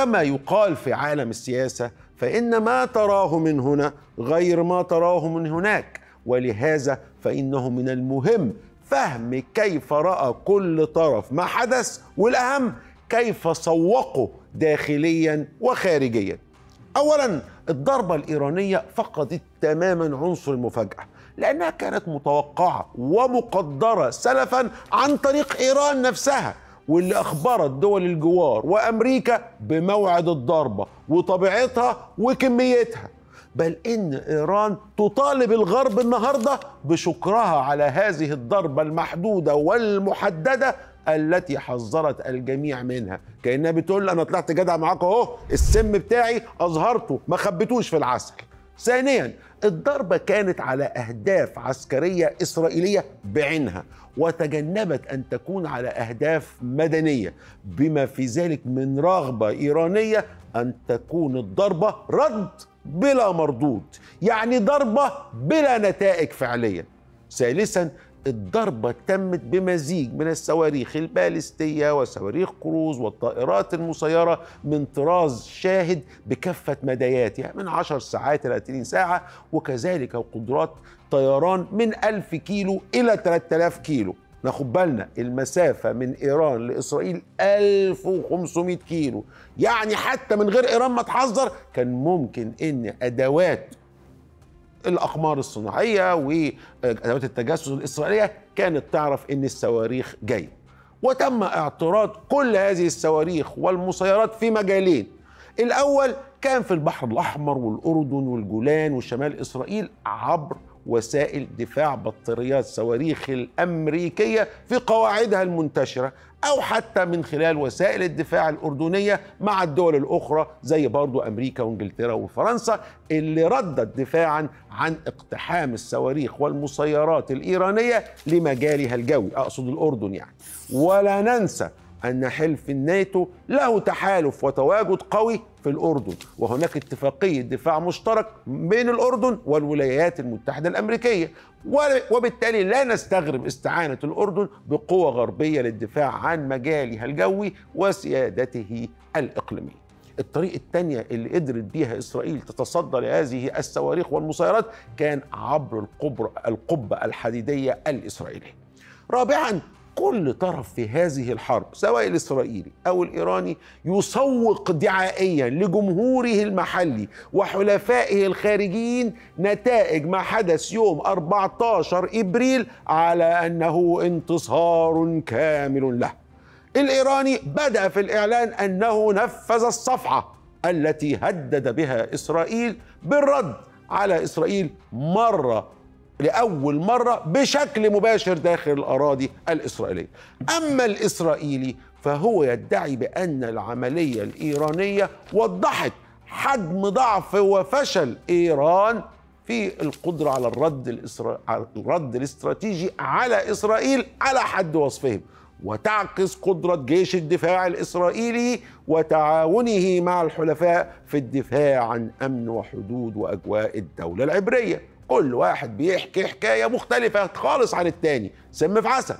كما يقال في عالم السياسه فان ما تراه من هنا غير ما تراه من هناك ولهذا فانه من المهم فهم كيف راى كل طرف ما حدث والاهم كيف سوقه داخليا وخارجيا اولا الضربه الايرانيه فقدت تماما عنصر المفاجاه لانها كانت متوقعه ومقدره سلفا عن طريق ايران نفسها واللي أخبرت دول الجوار وأمريكا بموعد الضربة وطبيعتها وكميتها بل إن إيران تطالب الغرب النهاردة بشكرها على هذه الضربة المحدودة والمحددة التي حذرت الجميع منها كأنها بتقول أنا طلعت جدع معاك أهو السم بتاعي أظهرته ما خبيتوش في العسل ثانيا الضربة كانت على أهداف عسكرية إسرائيلية بعينها وتجنبت أن تكون على أهداف مدنية بما في ذلك من رغبة إيرانية أن تكون الضربة رد بلا مردود يعني ضربة بلا نتائج فعلية ثالثا الضربة تمت بمزيج من الصواريخ البالستية وصواريخ كروز والطائرات المسيرة من طراز شاهد بكافة مداياتها من 10 ساعات إلى 30 ساعة وكذلك قدرات طيران من 1000 كيلو إلى 3000 كيلو ناخد بالنا المسافة من إيران لإسرائيل 1500 كيلو يعني حتى من غير إيران ما تحذر كان ممكن إن أدوات الاقمار الصناعيه وادوات التجسس الاسرائيليه كانت تعرف ان الصواريخ جايه وتم اعتراض كل هذه الصواريخ والمسيرات في مجالين الاول كان في البحر الاحمر والاردن والجولان وشمال اسرائيل عبر وسائل دفاع بطاريات صواريخ الامريكيه في قواعدها المنتشره او حتى من خلال وسائل الدفاع الاردنيه مع الدول الاخرى زي برضو امريكا وانجلترا وفرنسا اللي ردت دفاعا عن اقتحام الصواريخ والمسيرات الايرانيه لمجالها الجوي اقصد الاردن يعني ولا ننسى أن حلف الناتو له تحالف وتواجد قوي في الأردن وهناك اتفاقية دفاع مشترك بين الأردن والولايات المتحدة الأمريكية وبالتالي لا نستغرب استعانة الأردن بقوى غربية للدفاع عن مجالها الجوي وسيادته الإقليمية الطريق الثانية اللي قدرت بيها إسرائيل تتصدى لهذه الصواريخ والمسيرات كان عبر القبر القبة الحديدية الإسرائيلية رابعا كل طرف في هذه الحرب سواء الاسرائيلي او الايراني يسوق دعائيا لجمهوره المحلي وحلفائه الخارجيين نتائج ما حدث يوم 14 ابريل على انه انتصار كامل له. الايراني بدا في الاعلان انه نفذ الصفعه التي هدد بها اسرائيل بالرد على اسرائيل مره لاول مره بشكل مباشر داخل الاراضي الاسرائيليه اما الاسرائيلي فهو يدعي بان العمليه الايرانيه وضحت حجم ضعف وفشل ايران في القدره على الرد الرد الاستراتيجي على اسرائيل على حد وصفهم وتعكس قدرة جيش الدفاع الإسرائيلي وتعاونه مع الحلفاء في الدفاع عن أمن وحدود وأجواء الدولة العبرية كل واحد بيحكي حكاية مختلفة خالص عن التاني سم في عسل